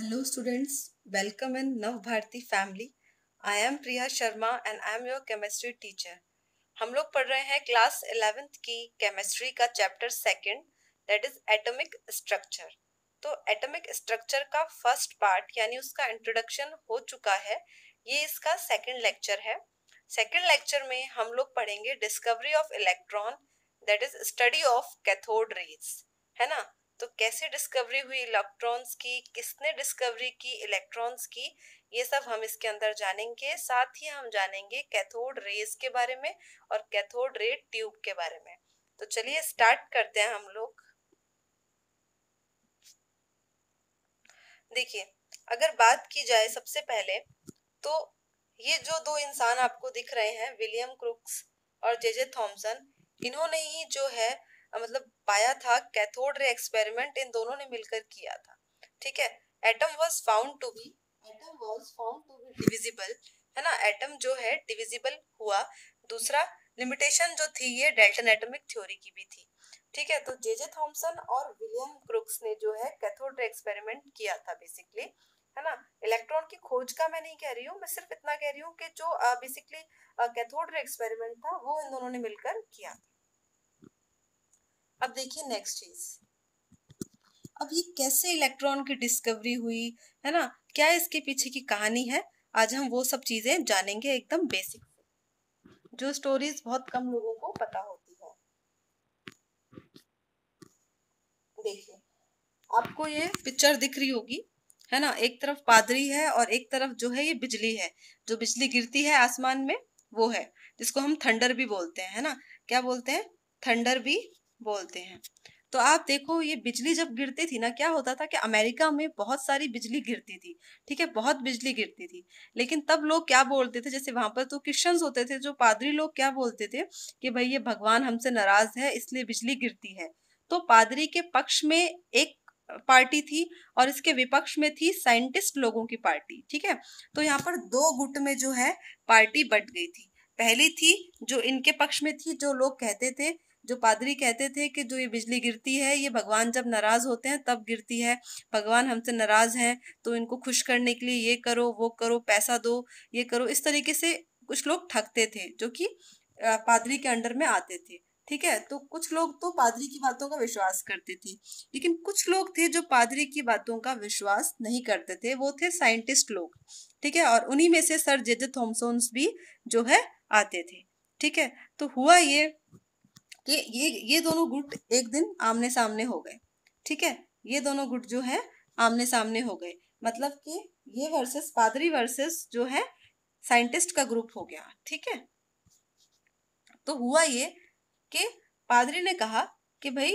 Hello students, welcome in Nav Bharti family. I am Priya Sharma and I am your chemistry teacher. हम लोग पढ़ रहे हैं class eleventh की chemistry का chapter second that is atomic structure तो atomic structure का first part यानी उसका इंट्रोडक्शन हो चुका है ये इसका सेकंड लेक्चर है सेकेंड लेक्चर में हम लोग पढ़ेंगे discovery of electron that is study of cathode rays है ना तो कैसे डिस्कवरी हुई इलेक्ट्रॉन्स की किसने डिस्कवरी की इलेक्ट्रॉन्स की ये सब हम इसके अंदर जानेंगे साथ ही हम जानेंगे कैथोड रेज के बारे में और कैथोड रे ट्यूब के बारे में तो चलिए स्टार्ट करते हैं हम लोग देखिए अगर बात की जाए सबसे पहले तो ये जो दो इंसान आपको दिख रहे हैं विलियम क्रुक्स और जेजे थॉमसन इन्होंने ही जो है मतलब पाया था कैथोड रे एक्सपेरिमेंट इन दोनों ने मिलकर किया था ठीक है atom was found to be atom was found to be divisible है ना एटम जो है डिविजिबल हुआ दूसरा लिमिटेशन जो थी ये डेल्टन एटॉमिक थ्योरी की भी थी ठीक है तो जे जे थॉम्सन और विलियम क्रुक्स ने जो है कैथोड रे एक्सपेरिमेंट किया था बेसिकली है ना इलेक्ट्रॉन की खोज का मैं नहीं कह रही हूँ मैं सिर्फ इतना कह रही हूँ कि जो बेसिकली कैथोड रे एक्सपेरिमेंट था वो इन दोनों ने मिलकर किया था अब देखिए नेक्स्ट चीज अब ये कैसे इलेक्ट्रॉन की डिस्कवरी हुई है ना क्या इसके पीछे की कहानी है आज हम वो सब चीजें जानेंगे एकदम बेसिक से जो स्टोरीज बहुत कम लोगों को पता होती है देखिए आपको ये पिक्चर दिख रही होगी है ना एक तरफ पादरी है और एक तरफ जो है ये बिजली है जो बिजली गिरती है आसमान में वो है जिसको हम थंडर भी बोलते हैं है ना क्या बोलते हैं थंडर भी बोलते हैं तो आप देखो ये बिजली जब गिरती थी ना क्या होता था कि अमेरिका में बहुत सारी बिजली गिरती थी ठीक है बहुत बिजली गिरती थी लेकिन तब लोग क्या बोलते थे जैसे वहां पर तो क्रिश्चन होते थे जो पादरी लोग क्या बोलते थे कि भाई ये भगवान हमसे नाराज है इसलिए बिजली गिरती है तो पादरी के पक्ष में एक पार्टी थी और इसके विपक्ष में थी साइंटिस्ट लोगों की पार्टी ठीक है तो यहाँ पर दो गुट में जो है पार्टी बट गई थी पहली थी जो इनके पक्ष में थी जो लोग कहते थे जो पादरी कहते थे कि जो ये बिजली गिरती है ये भगवान जब नाराज़ होते हैं तब गिरती है भगवान हमसे नाराज़ हैं तो इनको खुश करने के लिए ये करो वो करो पैसा दो ये करो इस तरीके से कुछ लोग ठगते थे जो कि पादरी के अंडर में आते थे ठीक है तो कुछ लोग तो पादरी की बातों का विश्वास करते थे लेकिन कुछ लोग थे जो पादरी की बातों का विश्वास नहीं करते थे वो थे साइंटिस्ट लोग ठीक है और उन्हीं में से सर जेजे थॉमसोन्स भी जो है आते थे ठीक है तो हुआ ये ये ये ये दोनों गुट एक दिन आमने सामने हो गए ठीक है ये दोनों गुट जो है आमने सामने हो गए मतलब कि ये वर्सेस पादरी वर्सेस जो है साइंटिस्ट का ग्रुप हो गया ठीक है तो हुआ ये कि पादरी ने कहा कि भाई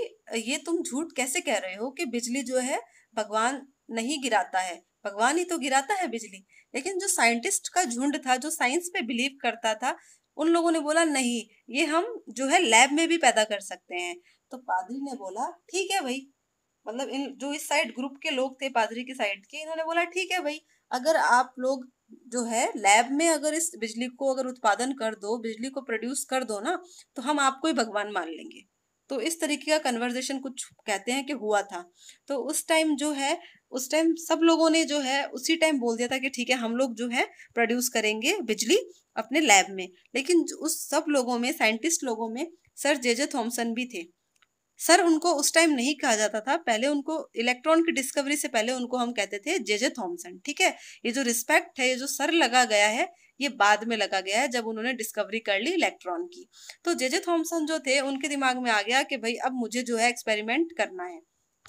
ये तुम झूठ कैसे कह रहे हो कि बिजली जो है भगवान नहीं गिराता है भगवान ही तो गिराता है बिजली लेकिन जो साइंटिस्ट का झुंड था जो साइंस पे बिलीव करता था उन लोगों ने बोला नहीं ये हम जो है लैब में भी पैदा कर सकते हैं तो पादरी ने बोला ठीक है भाई मतलब इन जो इस साइड ग्रुप के लोग थे पादरी की साइड के इन्होंने बोला ठीक है भाई अगर आप लोग जो है लैब में अगर इस बिजली को अगर उत्पादन कर दो बिजली को प्रोड्यूस कर दो ना तो हम आपको ही भगवान मान लेंगे तो इस तरीके का कन्वर्जेशन कुछ कहते हैं कि हुआ था तो उस टाइम जो है उस टाइम सब लोगों ने जो है उसी टाइम बोल दिया था कि ठीक है हम लोग जो है प्रोड्यूस करेंगे बिजली अपने लैब में लेकिन उस सब लोगों में साइंटिस्ट लोगों में सर जे जे थॉम्सन भी थे सर उनको उस टाइम नहीं कहा जाता था पहले उनको इलेक्ट्रॉन की डिस्कवरी से पहले उनको हम कहते थे जे जे थॉम्सन ठीक है ये जो रिस्पेक्ट है ये जो सर लगा गया है ये बाद में लगा गया है जब उन्होंने डिस्कवरी कर ली इलेक्ट्रॉन की तो जे जे थॉम्सन जो थे उनके दिमाग में आ गया कि भाई अब मुझे जो है एक्सपेरिमेंट करना है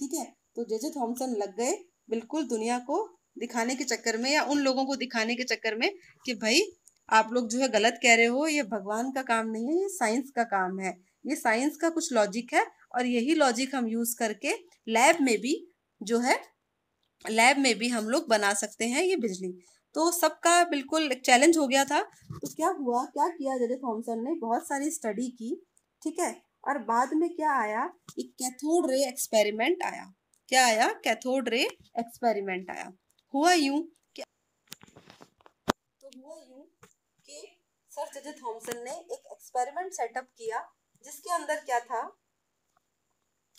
ठीक है तो जे जे थॉम्सन लग गए बिल्कुल दुनिया को दिखाने के चक्कर में या उन लोगों को दिखाने के चक्कर में कि भाई आप लोग जो है गलत कह रहे हो ये भगवान का काम नहीं है ये साइंस का काम है ये साइंस का कुछ लॉजिक है और यही लॉजिक हम यूज करके लैब में भी जो है लैब में भी हम लोग बना सकते हैं ये बिजली तो सबका बिल्कुल चैलेंज हो गया था तो क्या हुआ क्या किया जेडे थॉम्सन ने बहुत सारी स्टडी की ठीक है और बाद में क्या आया एक कैथोड रे एक्सपेरिमेंट आया क्या आया कैथोड रे एक्सपेरिमेंट आया हुआ यूं सर जे थॉमसन ने एक एक्सपेरिमेंट सेटअप किया जिसके अंदर क्या था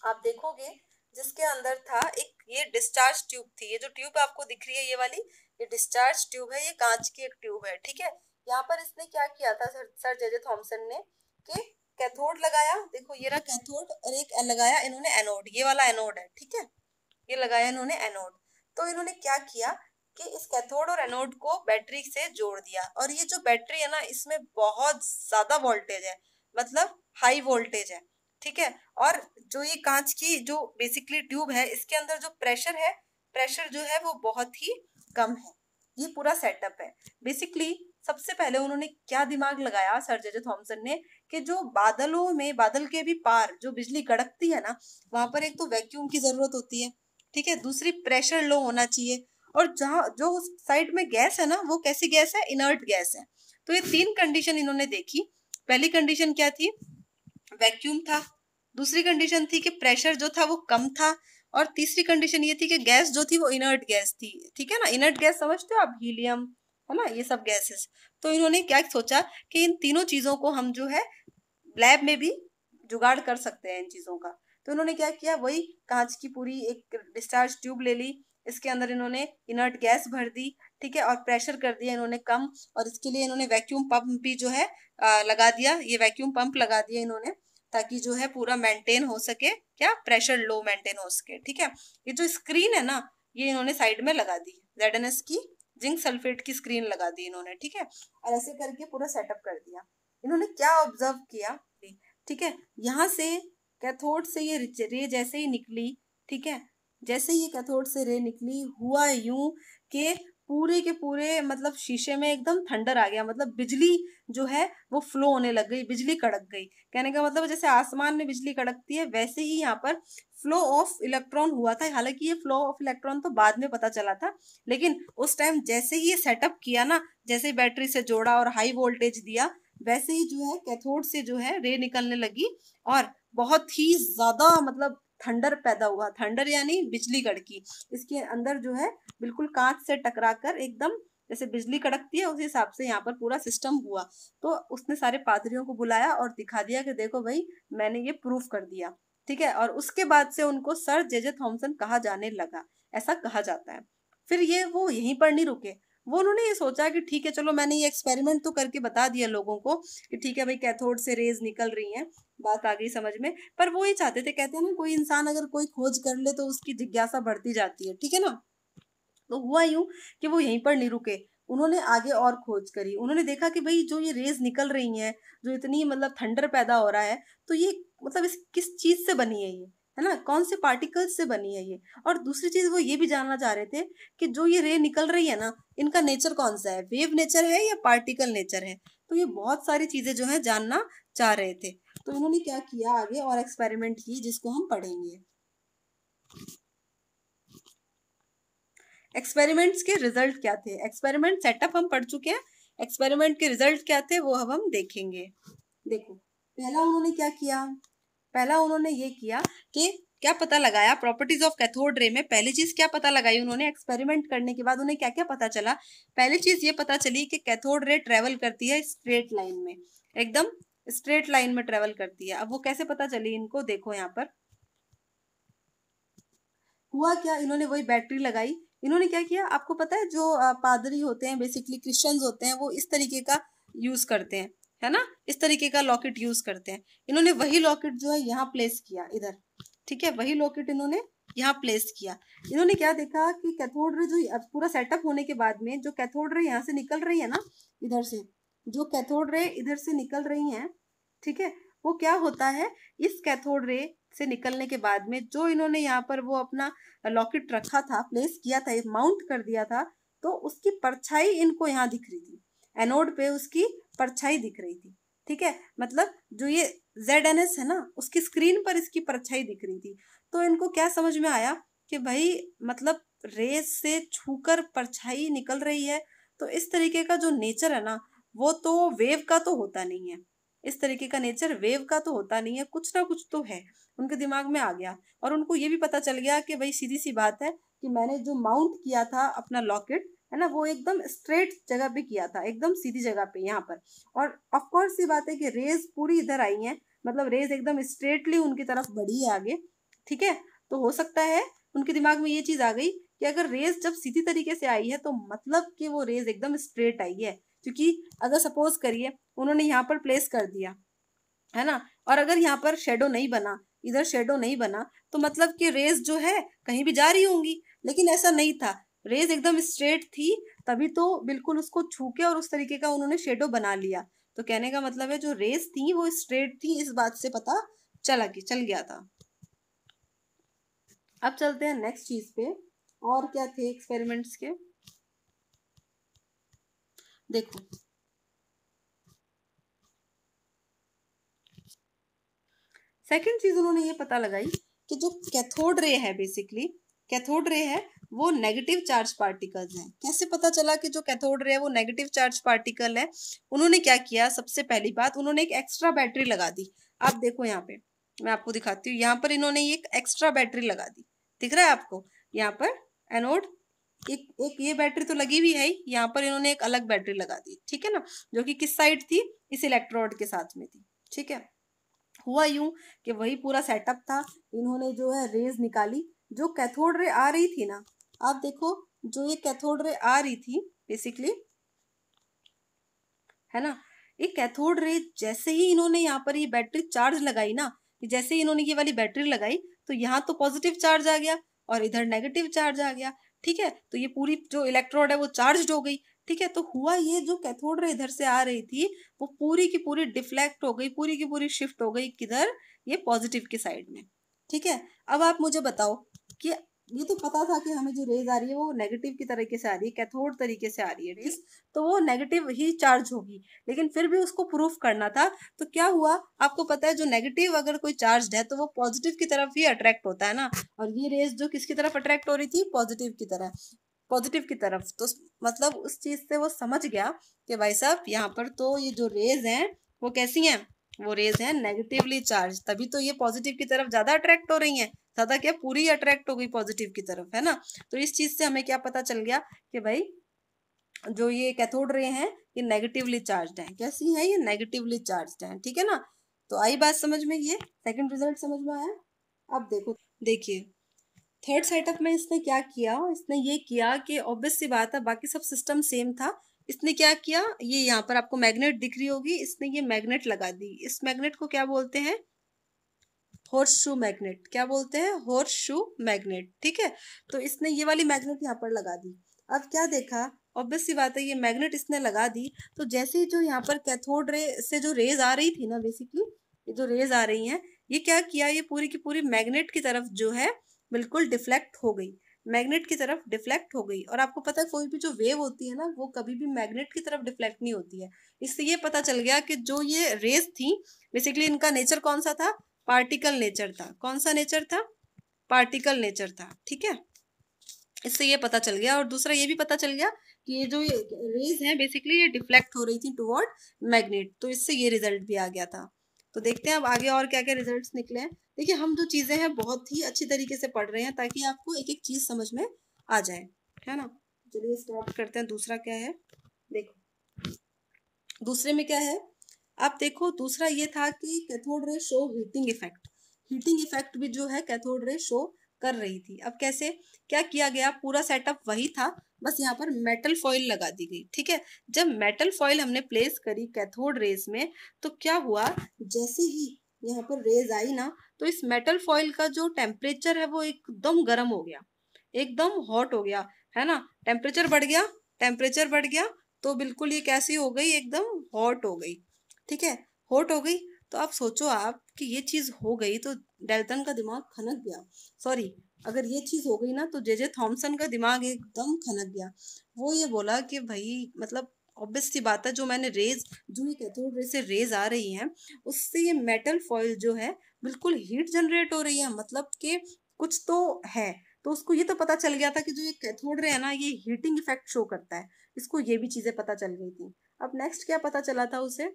आप देखोगे जिसके अंदर था एक ये डिस्चार्ज ट्यूब थी ये जो ट्यूब आपको दिख रही है ये वाली ये डिस्चार्ज ट्यूब है ये कांच की एक ट्यूब है ठीक है यहाँ पर इसने क्या किया था सर सर जे थॉमसन ने कि कैथोड लगाया देखो ये रहा कैथोड और एक लगाया इन्होंने एनोड ये वाला एनोड है ठीक है ये लगाया इन्होंने एनोड तो इन्होंने क्या किया कि इस कैथोड और एनोड को बैटरी से जोड़ दिया और ये जो बैटरी है ना इसमें बहुत ज़्यादा वोल्टेज है मतलब हाई वोल्टेज है ठीक है और जो ये कांच की जो बेसिकली ट्यूब है इसके अंदर जो प्रेशर है प्रेशर जो है वो बहुत ही कम है ये पूरा सेटअप है बेसिकली सबसे पहले उन्होंने क्या दिमाग लगाया सर जे थॉमसन ने कि जो बादलों में बादल के भी पार जो बिजली कड़कती है ना वहां पर एक तो वैक्यूम की जरूरत होती है ठीक है दूसरी प्रेशर लो होना चाहिए और जहाँ जो उस साइड में गैस है ना वो कैसी गैस है इनर्ट गैस है तो ये तीन कंडीशन इन्होंने देखी पहली कंडीशन क्या थी वैक्यूम था दूसरी कंडीशन थी कि प्रेशर जो था वो कम था और तीसरी कंडीशन ये थी कि गैस जो थी वो इनर्ट गैस थी ठीक है ना इनर्ट गैस समझते हो आप हीलियम है ना ये सब गैसेस तो इन्होंने क्या सोचा कि इन तीनों चीज़ों को हम जो है लैब में भी जुगाड़ कर सकते हैं इन चीज़ों का तो इन्होंने क्या किया वही कांच की पूरी एक डिस्चार्ज ट्यूब ले ली इसके अंदर इन्होंने इनर्ट गैस भर दी ठीक है और प्रेशर कर दिया इन्होंने कम और इसके लिए इन्होंने वैक्यूम पंप भी जो है आ, लगा दिया ये वैक्यूम पंप लगा दिया इन्होंने ताकि जो है पूरा मेंटेन हो सके क्या प्रेशर लो मेंटेन हो सके ठीक है ये जो स्क्रीन है ना ये इन्होंने साइड में लगा दी जेड की जिंक सल्फेट की स्क्रीन लगा दी इन्होंने ठीक है और ऐसे करके पूरा सेटअप कर दिया इन्होंने क्या ऑब्जर्व किया ठीक है यहाँ से कैथोड से ये रे जैसे ही निकली ठीक है जैसे ही कैथोड से रे निकली हुआ यूं के पूरे के पूरे मतलब शीशे में एकदम थंडर आ गया मतलब बिजली जो है वो फ्लो होने लग गई बिजली कड़क गई कहने का मतलब जैसे आसमान में बिजली कड़कती है वैसे ही यहाँ पर फ्लो ऑफ इलेक्ट्रॉन हुआ था हालांकि ये फ्लो ऑफ इलेक्ट्रॉन तो बाद में पता चला था लेकिन उस टाइम जैसे ही ये सेटअप किया ना जैसे बैटरी से जोड़ा और हाई वोल्टेज दिया वैसे ही जो है कैथोड से जो है रे निकलने लगी और बहुत ही ज्यादा मतलब थंडर पैदा हुआ थंडर यानी बिजली कड़की इसके अंदर जो है बिल्कुल कांच से टकरा कर एकदम जैसे बिजली कड़कती है उस हिसाब से यहाँ पर पूरा सिस्टम हुआ तो उसने सारे पादरियों को बुलाया और दिखा दिया कि देखो भाई मैंने ये प्रूफ कर दिया ठीक है और उसके बाद से उनको सर जे जे थॉम्सन कहा जाने लगा ऐसा कहा जाता है फिर ये वो यहीं पर नहीं रुके वो उन्होंने ये सोचा कि ठीक है चलो मैंने ये एक्सपेरिमेंट तो करके बता दिया लोगों को कि ठीक है भाई कैथोड से रेज निकल रही हैं बात आ गई समझ में पर वो ये चाहते थे कहते हैं ना कोई इंसान अगर कोई खोज कर ले तो उसकी जिज्ञासा बढ़ती जाती है ठीक है ना तो हुआ यूं कि वो यहीं पर नहीं रुके उन्होंने आगे और खोज करी उन्होंने देखा कि भाई जो ये रेज निकल रही हैं जो इतनी मतलब थंडर पैदा हो रहा है तो ये मतलब इस किस चीज़ से बनी है ये है ना कौन से पार्टिकल्स से बनी है ये और दूसरी चीज वो ये भी जानना चाह रहे थे कि जो ये रे निकल रही है ना इनका नेचर कौन सा है वेव नेचर है या पार्टिकल नेचर है तो ये बहुत सारी चीजें जो है जानना चाह रहे थे तो इन्होंने क्या किया आगे और एक्सपेरिमेंट की जिसको हम पढ़ेंगे एक्सपेरिमेंट्स के रिजल्ट क्या थे एक्सपेरिमेंट सेटअप हम पढ़ चुके हैं एक्सपेरिमेंट के रिजल्ट क्या थे वो अब हम देखेंगे देखो पहला उन्होंने क्या किया पहला उन्होंने ये किया कि क्या पता लगाया प्रॉपर्टीज ऑफ कैथोड रे में पहली चीज क्या पता लगाई उन्होंने एक्सपेरिमेंट करने के बाद उन्हें क्या क्या पता चला पहली चीज ये पता चली कि कैथोड रे ट्रेवल करती है स्ट्रेट लाइन में एकदम स्ट्रेट लाइन में ट्रेवल करती है अब वो कैसे पता चली इनको देखो यहाँ पर हुआ क्या इन्होंने वही बैटरी लगाई इन्होंने क्या किया आपको पता है जो पादरी होते हैं बेसिकली क्रिश्चियंस होते हैं वो इस तरीके का यूज करते हैं है ना इस तरीके का लॉकेट यूज करते हैं इन्होंने वही लॉकेट जो है यहाँ प्लेस किया इधर ठीक है वही लॉकेट इन्होंने यहाँ प्लेस किया इन्होंने क्या देखा कि कैथोड रे जो पूरा सेटअप होने के बाद में जो कैथोड रे यहाँ से निकल रही है ना इधर से जो कैथोड रे इधर से निकल रही है ठीक है वो क्या होता है इस कैथोड रे से निकलने के बाद में जो इन्होंने यहाँ पर वो अपना लॉकेट रखा था प्लेस किया था माउंट कर दिया था तो उसकी परछाई इनको यहाँ दिख रही थी एनोड पे उसकी परछाई दिख रही थी ठीक है मतलब जो ये जेड एन एस है ना उसकी स्क्रीन पर इसकी परछाई दिख रही थी तो इनको क्या समझ में आया कि भाई मतलब रेस से छूकर परछाई निकल रही है तो इस तरीके का जो नेचर है ना वो तो वेव का तो होता नहीं है इस तरीके का नेचर वेव का तो होता नहीं है कुछ ना कुछ तो है उनके दिमाग में आ गया और उनको ये भी पता चल गया कि भाई सीधी सी बात है कि मैंने जो माउंट किया था अपना लॉकेट है ना वो एकदम स्ट्रेट जगह पे किया था एकदम सीधी जगह पे यहाँ पर और ऑफकोर्स ये बात है कि रेज पूरी इधर आई है मतलब रेज एकदम स्ट्रेटली उनकी तरफ बढ़ी है आगे ठीक है तो हो सकता है उनके दिमाग में ये चीज आ गई कि अगर रेज जब सीधी तरीके से आई है तो मतलब कि वो रेज एकदम स्ट्रेट आई है क्योंकि अगर सपोज करिए उन्होंने यहाँ पर प्लेस कर दिया है ना और अगर यहाँ पर शेडो नहीं बना इधर शेडो नहीं बना तो मतलब कि रेज जो है कहीं भी जा रही होंगी लेकिन ऐसा नहीं था रेज एकदम स्ट्रेट थी तभी तो बिल्कुल उसको छू के और उस तरीके का उन्होंने शेडो बना लिया तो कहने का मतलब है जो रेस थी वो स्ट्रेट थी इस बात से पता चला कि चल गया था अब चलते हैं नेक्स्ट चीज पे और क्या थे एक्सपेरिमेंट्स के देखो सेकंड चीज उन्होंने ये पता लगाई कि जो कैथोड रे है बेसिकली कैथोड रे है वो नेगेटिव चार्ज पार्टिकल्स हैं कैसे पता चला कि जो कैथोड रे है वो नेगेटिव चार्ज पार्टिकल है उन्होंने क्या किया सबसे पहली बात उन्होंने एक एक्स्ट्रा बैटरी लगा दी आप देखो यहाँ पे मैं आपको दिखाती हूँ यहाँ पर इन्होंने एक एक्स्ट्रा बैटरी लगा दी दिख रहा है आपको यहाँ पर एनोड एक एक ये बैटरी तो लगी हुई है यहाँ पर इन्होंने एक अलग बैटरी लगा दी ठीक है ना जो कि किस साइड थी इस इलेक्ट्रोड के साथ में थी ठीक है हुआ यूं कि वही पूरा सेटअप था इन्होंने जो है रेज निकाली जो कैथोड रे आ रही थी ना आप देखो जो ये कैथोड रे आ रही थी बेसिकली है ना ये कैथोड रे जैसे ही इन्होंने यहाँ पर ये बैटरी चार्ज लगाई ना जैसे ही इन्होंने ये वाली बैटरी लगाई तो यहाँ तो पॉजिटिव चार्ज आ गया और इधर नेगेटिव चार्ज आ गया ठीक है तो ये पूरी जो इलेक्ट्रोड है वो चार्ज हो गई ठीक है तो हुआ ये जो कैथोड रे इधर से आ रही थी वो पूरी की पूरी डिफ्लेक्ट हो गई पूरी की पूरी शिफ्ट हो गई किधर ये पॉजिटिव की साइड में ठीक है अब आप मुझे बताओ कि ये तो पता था कि हमें जो रेज आ रही है वो नेगेटिव की तरीके से आ रही है कैथोड तरीके से आ रही है रेज तो वो नेगेटिव ही चार्ज होगी लेकिन फिर भी उसको प्रूफ करना था तो क्या हुआ आपको पता है जो नेगेटिव अगर कोई चार्ज है तो वो पॉजिटिव की तरफ ही अट्रैक्ट होता है ना और ये रेज जो किसकी तरफ अट्रैक्ट हो रही थी पॉजिटिव की तरह पॉजिटिव की तरफ तो मतलब उस चीज़ से वो समझ गया कि भाई साहब यहाँ पर तो ये जो रेज हैं वो कैसी हैं वो रेज हैं नेगेटिवली चार्ज तभी तो ये पॉजिटिव की तरफ ज़्यादा अट्रैक्ट हो रही हैं दादा क्या पूरी अट्रैक्ट हो गई पॉजिटिव की तरफ है ना तो इस चीज से हमें क्या पता चल गया कि भाई जो ये कैथोड रे हैं ये नेगेटिवली चार्ज हैं कैसी हैं ये नेगेटिवली चार्ज हैं ठीक है ना तो आई बात समझ में ये सेकंड रिजल्ट समझ में आया अब देखो देखिए थर्ड सेटअप में इसने क्या किया इसने ये किया कि ऑब्वियस सी बात है बाकी सब सिस्टम सेम था इसने क्या किया ये यहाँ पर आपको मैग्नेट दिख रही होगी इसने ये मैग्नेट लगा दी इस मैग्नेट को क्या बोलते हैं हॉर्स शू मैग्नेट क्या बोलते हैं हॉर्स शू मैग्नेट ठीक है तो इसने ये वाली मैग्नेट यहाँ पर लगा दी अब क्या देखा ऑब्वियस सी बात है ये मैग्नेट इसने लगा दी तो जैसे ही जो यहाँ पर कैथोड रे से जो रेज आ रही थी ना बेसिकली ये जो रेज आ रही हैं ये क्या किया ये पूरी की पूरी मैग्नेट की तरफ जो है बिल्कुल डिफ्लेक्ट हो गई मैग्नेट की तरफ डिफ्लेक्ट हो गई और आपको पता है कोई भी जो वेव होती है ना वो कभी भी मैग्नेट की तरफ डिफ्लेक्ट नहीं होती है इससे ये पता चल गया कि जो ये रेज थी बेसिकली इनका नेचर कौन सा था पार्टिकल नेचर था कौन सा नेचर था पार्टिकल नेचर था ठीक है इससे ये पता चल गया और दूसरा ये भी पता चल गया कि ये जो रेज है बेसिकली ये डिफ्लेक्ट हो रही थी टुवर्ड मैग्नेट तो इससे ये रिजल्ट भी आ गया था तो देखते हैं अब आगे और क्या क्या रिजल्ट्स निकले हैं देखिए हम जो चीज़ें हैं बहुत ही अच्छी तरीके से पढ़ रहे हैं ताकि आपको एक एक चीज़ समझ में आ जाए है ना चलिए स्टार्ट करते हैं दूसरा क्या है देखो दूसरे में क्या है अब देखो दूसरा ये था कि cathode ray show heating effect heating effect भी जो है कैथोड रे शो कर रही थी अब कैसे क्या किया गया पूरा सेटअप वही था बस यहाँ पर मेटल फॉइल लगा दी गई ठीक है जब मेटल फॉइल हमने प्लेस करी कैथोड रेस में तो क्या हुआ जैसे ही यहाँ पर रेज आई ना तो इस मेटल फॉइल का जो टेम्परेचर है वो एकदम गर्म हो गया एकदम हॉट हो गया है ना टेम्परेचर बढ़ गया टेम्परेचर बढ़ गया तो बिल्कुल ये कैसी हो गई एकदम हॉट हो गई ठीक है होट हो गई तो आप सोचो आप कि ये चीज़ हो गई तो डेल्टन का दिमाग खनक गया सॉरी अगर ये चीज़ हो गई ना तो जे जे थॉम्सन का दिमाग एकदम खनक गया वो ये बोला कि भाई मतलब ऑब्वियस सी बात है जो मैंने रेज जो ये कहते हैं से रेज आ रही हैं उससे ये मेटल फॉयल जो है बिल्कुल हीट जनरेट हो रही है मतलब कि कुछ तो है तो उसको ये तो पता चल गया था कि जो ये कैथोड रे है ना ये हीटिंग इफेक्ट शो करता है इसको ये भी चीज़ें पता चल गई थी अब नेक्स्ट क्या पता चला था उसे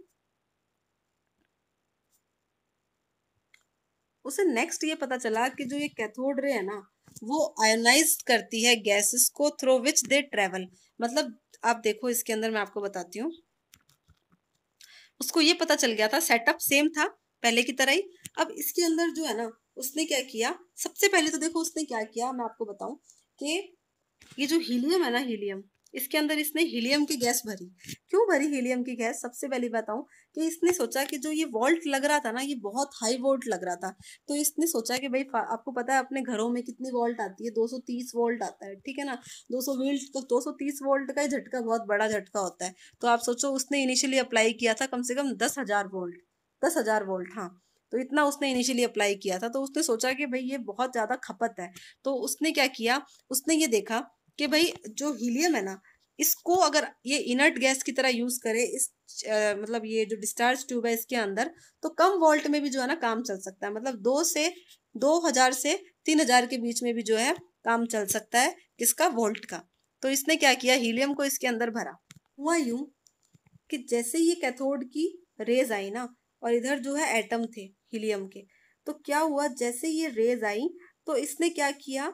उसे नेक्स्ट ये पता चला कि जो ये कैथोड रे है ना वो आयोनाइज करती है गैसेस को थ्रू विच दे ट्रेवल मतलब आप देखो इसके अंदर मैं आपको बताती हूँ उसको ये पता चल गया था सेटअप सेम था पहले की तरह ही अब इसके अंदर जो है ना उसने क्या किया सबसे पहले तो देखो उसने क्या किया मैं आपको बताऊं कि ये जो हीलियम है ना हीलियम इसके अंदर इसने हीलियम की गैस भरी क्यों भरी हीलियम की गैस सबसे पहले बताऊं कि इसने सोचा कि जो ये वोल्ट लग रहा था ना ये बहुत हाई वोल्ट लग रहा था तो इसने सोचा कि भाई आपको पता है अपने घरों में कितनी वोल्ट आती है 230 वोल्ट आता है ठीक है ना 200 तो दो सौ वोल्ट का झटका बहुत बड़ा झटका होता है तो आप सोचो उसने इनिशियली अप्लाई किया था कम से कम दस हजार वोल्ट दस हजार वोल्ट हाँ तो इतना उसने इनिशियली अप्लाई किया था तो उसने सोचा कि भाई ये बहुत ज़्यादा खपत है तो उसने क्या किया उसने ये देखा कि भाई जो हीलियम है ना इसको अगर ये इनर्ट गैस की तरह यूज करे इस आ, मतलब ये जो डिस्चार्ज ट्यूब है इसके अंदर तो कम वोल्ट में भी जो है ना काम चल सकता है मतलब दो से दो हजार से तीन हजार के बीच में भी जो है काम चल सकता है किसका वोल्ट का तो इसने क्या किया हीलियम को इसके अंदर भरा हुआ यूं कि जैसे ये कैथोड की रेज आई ना और इधर जो है एटम थे हीलियम के तो क्या हुआ जैसे ये रेज आई तो इसने क्या किया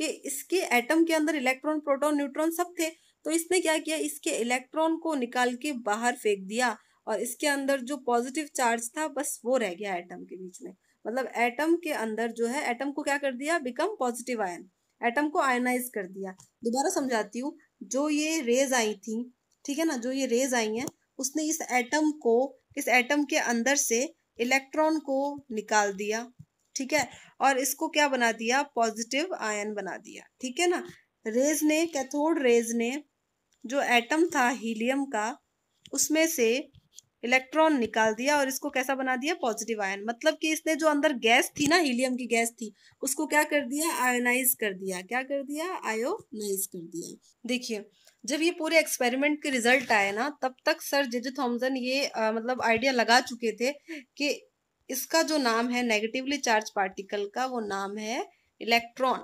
कि इसके एटम के अंदर इलेक्ट्रॉन प्रोटॉन न्यूट्रॉन सब थे तो इसने क्या किया इसके इलेक्ट्रॉन को निकाल के बाहर फेंक दिया और इसके अंदर जो पॉजिटिव चार्ज था बस वो रह गया एटम के बीच में मतलब एटम के अंदर जो है एटम को क्या कर दिया बिकम पॉजिटिव आयन एटम को आयनाइज कर दिया दोबारा समझाती हूँ जो ये रेज आई थी ठीक है ना जो ये रेज आई हैं उसने इस एटम को इस एटम के अंदर से इलेक्ट्रॉन को निकाल दिया ठीक है और इसको क्या बना दिया पॉजिटिव आयन बना दिया ठीक है ना रेज ने कैथोड रेज ने जो एटम था हीलियम का उसमें से इलेक्ट्रॉन निकाल दिया और इसको कैसा बना दिया पॉजिटिव आयन मतलब कि इसने जो अंदर गैस थी ना हीलियम की गैस थी उसको क्या कर दिया आयोनाइज कर दिया क्या कर दिया आयोनाइज कर दिया देखिए जब ये पूरे एक्सपेरिमेंट के रिजल्ट आए ना तब तक सर जेजे थॉम्सन ये आ, मतलब आइडिया लगा चुके थे कि इसका जो नाम है नेगेटिवली चार्ज पार्टिकल का वो नाम है इलेक्ट्रॉन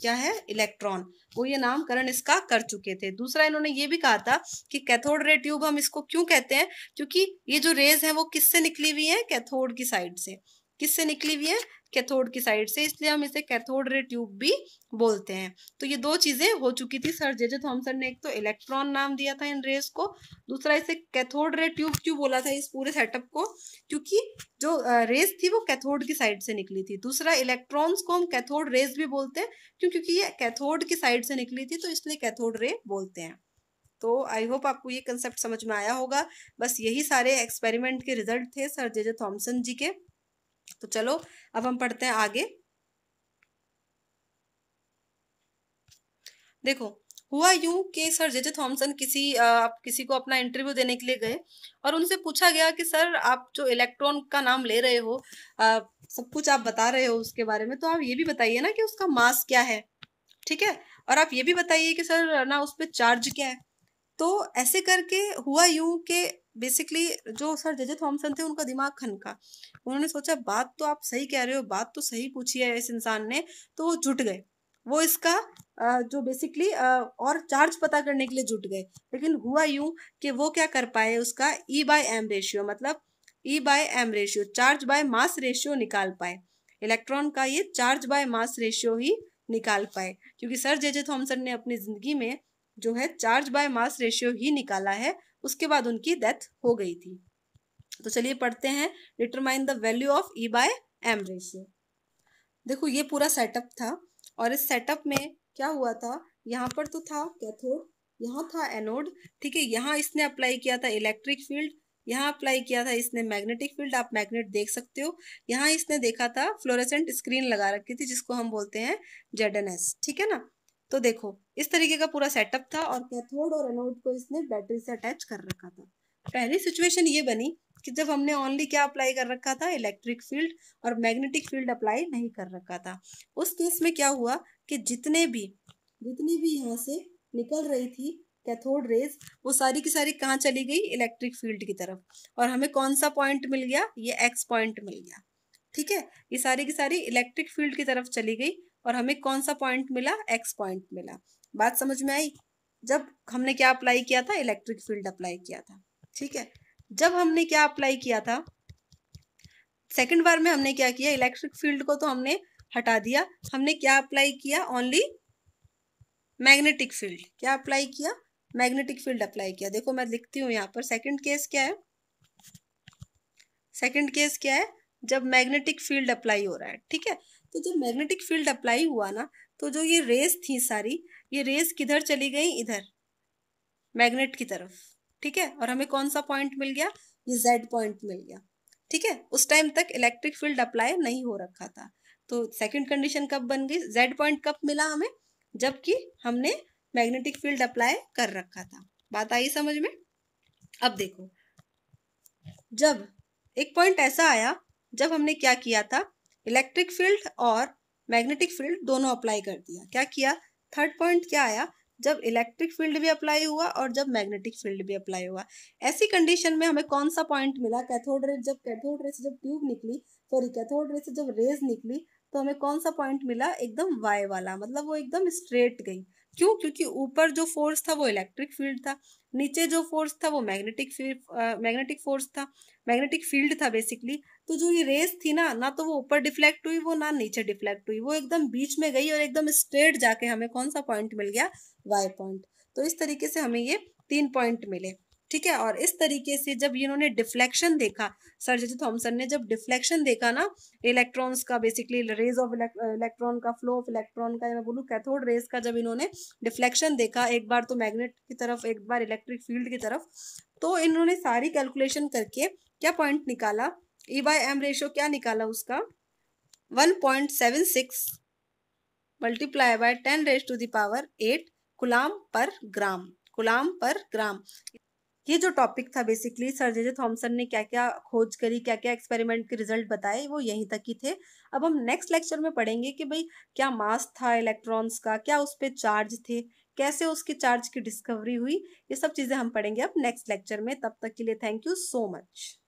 क्या है इलेक्ट्रॉन वो ये नामकरण इसका कर चुके थे दूसरा इन्होंने ये भी कहा था कि कैथोड रे ट्यूब हम इसको क्यों कहते हैं क्योंकि ये जो रेज है वो किससे निकली हुई है कैथोड की साइड से किससे निकली हुई है कैथोड की साइड से इसलिए हम इसे कैथोड रे ट्यूब भी बोलते हैं तो ये दो चीज़ें हो चुकी थी सर जे जे तो थॉम्सन ने एक तो इलेक्ट्रॉन नाम दिया था इन रेस को दूसरा इसे कैथोड रे ट्यूब क्यों बोला था इस पूरे सेटअप को क्योंकि जो रेस थी वो कैथोड की साइड से निकली थी दूसरा इलेक्ट्रॉन्स को हम कैथोड रेस भी बोलते हैं क्यों क्योंकि ये कैथोड की साइड से निकली थी तो इसलिए कैथोड रे बोलते हैं तो आई होप आपको ये कंसेप्ट समझ में आया होगा बस यही सारे एक्सपेरिमेंट के रिजल्ट थे सर जे जे थॉम्सन जी के तो चलो अब हम पढ़ते हैं आगे देखो हुआ यूं कि सर जे जे थॉमसन किसी आप किसी को अपना इंटरव्यू देने के लिए गए और उनसे पूछा गया कि सर आप जो इलेक्ट्रॉन का नाम ले रहे हो आ, सब कुछ आप बता रहे हो उसके बारे में तो आप ये भी बताइए ना कि उसका मास क्या है ठीक है और आप ये भी बताइए कि सर ना उस पर चार्ज क्या है तो ऐसे करके हुआ यू के बेसिकली जो सर जजे थॉमसन थे उनका दिमाग खनका उन्होंने सोचा बात तो आप सही कह रहे हो बात तो सही पूछी है इस इंसान ने तो वो जुट गए वो इसका जो बेसिकली और चार्ज पता करने के लिए जुट गए लेकिन हुआ यूं कि वो क्या कर पाए उसका ई बाय एम रेशियो मतलब E by M ratio charge by mass ratio निकाल पाए इलेक्ट्रॉन का ये चार्ज बाय मास रेशियो ही निकाल पाए क्योंकि सर जे जे थॉमसन ने अपनी ज़िंदगी में जो है चार्ज बाय मास रेशियो ही निकाला है उसके बाद उनकी डेथ हो गई थी तो चलिए पढ़ते हैं determine the value of E by M ratio देखो ये पूरा सेटअप था और इस सेटअप में क्या हुआ था यहाँ पर तो था कैथोड यहाँ था एनोड ठीक है यहाँ इसने अप्लाई किया था इलेक्ट्रिक फील्ड यहाँ अप्लाई किया था इसने मैग्नेटिक फील्ड आप मैग्नेट देख सकते हो यहाँ इसने देखा था फ्लोरेसेंट स्क्रीन लगा रखी थी जिसको हम बोलते हैं जेड ठीक है ना तो देखो इस तरीके का पूरा सेटअप था और कैथोड और एनोड को इसने बैटरी से अटैच कर रखा था पहली सिचुएशन ये बनी कि जब हमने ओनली क्या अप्लाई कर रखा था इलेक्ट्रिक फील्ड और मैग्नेटिक फील्ड अप्लाई नहीं कर रखा था उस केस में क्या हुआ कि जितने भी जितनी भी यहाँ से निकल रही थी कैथोड रेज वो सारी की सारी कहाँ चली गई इलेक्ट्रिक फील्ड की तरफ और हमें कौन सा पॉइंट मिल गया ये एक्स पॉइंट मिल गया ठीक है ये सारी की सारी इलेक्ट्रिक फील्ड की तरफ चली गई और हमें कौन सा पॉइंट मिला एक्स पॉइंट मिला बात समझ में आई जब हमने क्या अप्लाई किया था इलेक्ट्रिक फील्ड अप्लाई किया था ठीक है जब हमने क्या अप्लाई किया था सेकेंड बार में हमने क्या किया इलेक्ट्रिक फील्ड को तो हमने हटा दिया हमने क्या अप्लाई किया ओनली मैग्नेटिक फील्ड क्या अप्लाई किया मैग्नेटिक फील्ड अप्लाई किया देखो मैं लिखती हूँ यहाँ पर सेकंड केस क्या है सेकंड केस क्या है जब मैग्नेटिक फील्ड अप्लाई हो रहा है ठीक है तो जब मैग्नेटिक फील्ड अप्लाई हुआ ना तो जो ये रेस थी सारी ये रेस किधर चली गई इधर मैग्नेट की तरफ ठीक है और हमें कौन सा पॉइंट मिल गया ये जेड पॉइंट मिल गया ठीक है उस टाइम तक इलेक्ट्रिक फील्ड अप्लाई नहीं हो रखा था तो सेकंड कंडीशन कब बन गई जेड पॉइंट कब मिला हमें जबकि हमने मैग्नेटिक फील्ड अप्लाई कर रखा था बात आई समझ में अब देखो जब एक पॉइंट ऐसा आया जब हमने क्या किया था इलेक्ट्रिक फील्ड और मैग्नेटिक फील्ड दोनों अप्लाई कर दिया क्या किया थर्ड पॉइंट क्या आया जब इलेक्ट्रिक फील्ड भी अप्लाई हुआ और जब मैग्नेटिक फील्ड भी अप्लाई हुआ ऐसी कंडीशन में हमें कौन सा पॉइंट मिला कैथोड रे जब कैथोड रे से जब ट्यूब निकली सॉरी कैथोड रे से जब रेज निकली तो हमें कौन सा पॉइंट मिला एकदम वाई वाला मतलब वो एकदम स्ट्रेट गई क्यों क्योंकि ऊपर जो फोर्स था वो इलेक्ट्रिक फील्ड था नीचे जो फोर्स था वो मैग्नेटिक मैग्नेटिक फोर्स था मैग्नेटिक फील्ड था बेसिकली तो जो ये रेस थी ना ना तो वो ऊपर डिफ्लेक्ट हुई वो ना नीचे डिफ्लेक्ट हुई वो एकदम बीच में गई और एकदम स्ट्रेट जाके हमें कौन सा पॉइंट मिल गया वाई पॉइंट तो इस तरीके से हमें ये तीन पॉइंट मिले ठीक है और इस तरीके से जब इन्होंने डिफ्लेक्शन देखा सर जी थॉमसन ने जब डिफ्लेक्शन देखा ना इलेक्ट्रॉन्स का बेसिकली रेज ऑफ इलेक्ट्रॉन का फ्लो ऑफ इलेक्ट्रॉन का मैं बोलूँ कैथोड रेज का जब इन्होंने डिफ्लेक्शन देखा एक बार तो मैग्नेट की तरफ एक बार इलेक्ट्रिक फील्ड की तरफ तो इन्होंने सारी कैलकुलेशन करके क्या पॉइंट निकाला ई बाय एम रेशो क्या निकाला उसका one point seven six multiply by ten raise to the power eight coulomb per gram Ghulam per ग्राम ये जो टॉपिक था बेसिकली सर जे जे ने क्या क्या खोज करी क्या क्या एक्सपेरिमेंट के रिजल्ट बताए वो यहीं तक ही थे अब हम नेक्स्ट लेक्चर में पढ़ेंगे कि भाई क्या मास था इलेक्ट्रॉन्स का क्या उस पर चार्ज थे कैसे उसके चार्ज की डिस्कवरी हुई ये सब चीज़ें हम पढ़ेंगे अब नेक्स्ट लेक्चर में तब तक के लिए थैंक यू सो मच